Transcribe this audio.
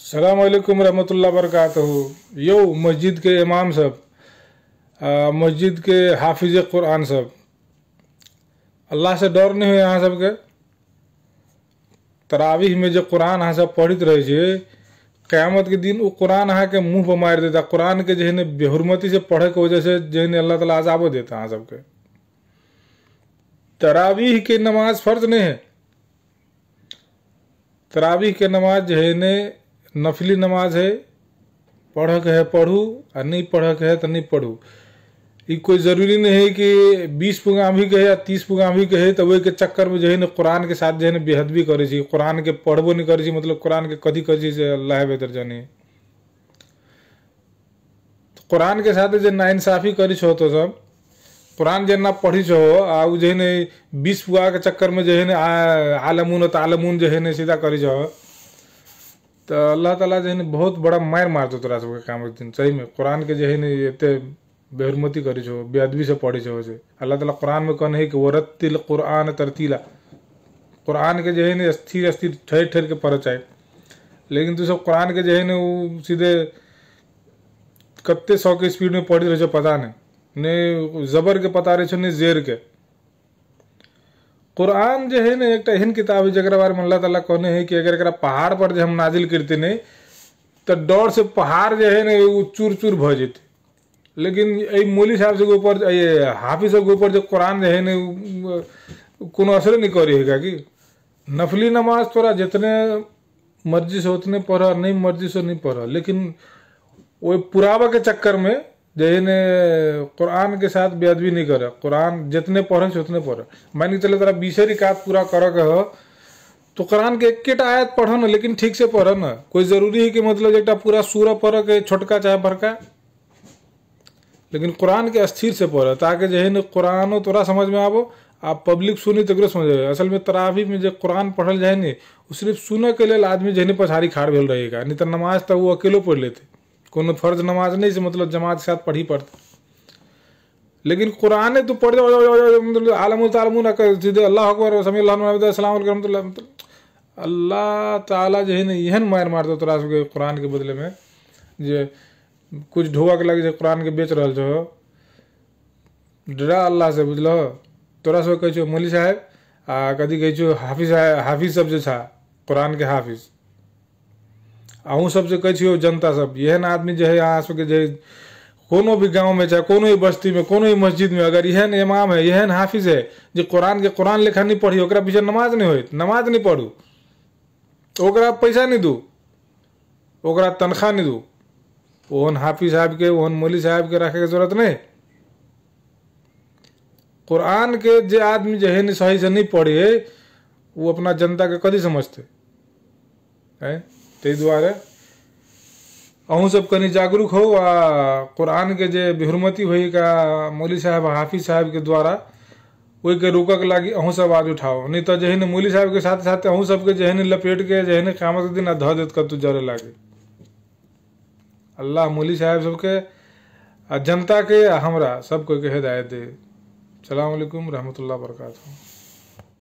सलामकुम रहमतुल्ला बरकत यो मस्जिद के इमाम साहब मस्जिद के हाफिज कुरान सब अल्लाह से डर नहीं हो यहाँ सबके तरावीह में जो कुरान अहाँ सब पढ़ित रहे छे के दिन वो कुरान अहाँ के मुँह पर मार देता कुरान के जहने बेहरमती से पढ़े के वजह से जहने अल्लाह ताला आजाबो देता अहाँ सबके तरावीह के नमाज फर्ज नहीं है तरावीह के नमाज जहने नफली नमाज है पढ़क है पढ़ू और नहीं पढ़क है तो नहीं पढ़ू ये कोई ज़रूरी नहीं है कि बीस पुगाम भी कहे या तीस पुगाम भी कहे तो के चक्कर में जो है ना कुरान के साथ जो है ना भी करे कुरान के पढ़बो नहीं करे मतलब कुरान के कदी कर से अल्लाह बेहतर जाने तो कुरान के साथ जो नाइंसाफ़ी करी छो तो सब कुरान जो ना पढ़ी छो आ जो है ना बीस पुगा के चक्कर में जो है ना आलमून तो आलमून जो है ना सीधा करी छो तो अल्लाह ताला जे है बहुत बड़ा मार मारतो तोरा सबके काम दिन सही में कुरान के जे है नी एते बेहरमती करी बेअदबी से पढ़ी छो से अल्लाह ताला कुरान में कहने है कि वरतिल कुरान तरतीला कुरान के जे है स्थिर स्थिर ठहर ठहर के पढ़ चाहे लेकिन तू तो सब कुरान के जे है वो सीधे कत्ते सौ के स्पीड में पढ़ी रहे पता नहीं जबर के पता रहे छो ने जेर के कुरान जो है ना एक एहन तो किताब है जरा बारे में अल्लाह तला कहने है कि अगर एक पहाड़ पर जो हम नाजिल करते नहीं तो डर से पहाड़ जो है ना वो चूर चूर भ जेते लेकिन ये मौली साहब से ऊपर ये हाफिज के ऊपर जो कुरान जो है ना असर नहीं करे है कि नफली नमाज तोरा जितने मर्जी से उतने पढ़ नहीं मर्जी से नहीं पढ़ लेकिन वो पुराबा के चक्कर में जैन कुरान के साथ बेअदबी नहीं करे कुरान जितने पढ़े उतने पढ़े मान के चले तेरा बीसे रिकात पूरा कर के हो तो कुरान के एक आयत पढ़ो ना लेकिन ठीक से पढ़ो ना कोई जरूरी है कि मतलब एक पूरा सूरह पढ़ के छोटका चाहे बड़का लेकिन कुरान के अस्थिर से पढ़ो ताकि जो है ना तोरा समझ में आबो आप पब्लिक सुनी तक तो समझ असल में तरावी में जो कुरान पढ़ल जाए नहीं सिर्फ सुनने के लिए आदमी जो पछाड़ी खाड़ भेल रहेगा नहीं तो नमाज तब तो वो अकेले पढ़ लेते कोनो फर्ज नमाज नहीं से मतलब जमात के साथ पढ़ी पड़ता लेकिन कुरान तो पढ़ जाओ मतलब आलम सीधे अल्लाह अकबर मतलब, मतलब अल्लाह ताला जो है ना एहन मार मार दो तोरा सबके कुरान के बदले में जे कुछ ढोवा के लगे कुरान के बेच रहा छो डरा अल्लाह से बुझल तोरा सब कहे छो मौली साहेब आ कदी कहो हाफिज साहेब हाफिज सब जो छा कुरान के हाफिज अहूँ सबसे कहो जनता सब एहन आदमी जो है अहाँ सबके जे कोनो भी में चाहे कोनो भी में कोनो भी में अगर एहन इमाम है एहन हाफिज है जो कुरान के कुरान लिखा नहीं पढ़ी ओकरा पीछे नमाज नहीं हो नमाज नहीं पढ़ू ओकरा पैसा नहीं दू ओकरा तनख्वाह नहीं दू ओहन हाफिज साहब के ओहन मौली रखे के जरूरत नहीं कुरान के जे आदमी जो है से नहीं पढ़े वो अपना के कदी समझते है? ताहि दुआरे अहूँ सब कनि जागरूक हो आ कुरान के जे बेहरमती होई का मौली साहब हाफिज साहब के द्वारा वही के रोक लागी अहूँ सब आवाज उठाओ नहीं तो जहन मौली साहब के साथ साथ अहूँ के जहन लपेट के जहन काम के दिन आ देत कतु जरे लागे अल्लाह मौली साहब सबके जनता के आ हमरा सबके हिदायत दे सलामकुम रहमत वरक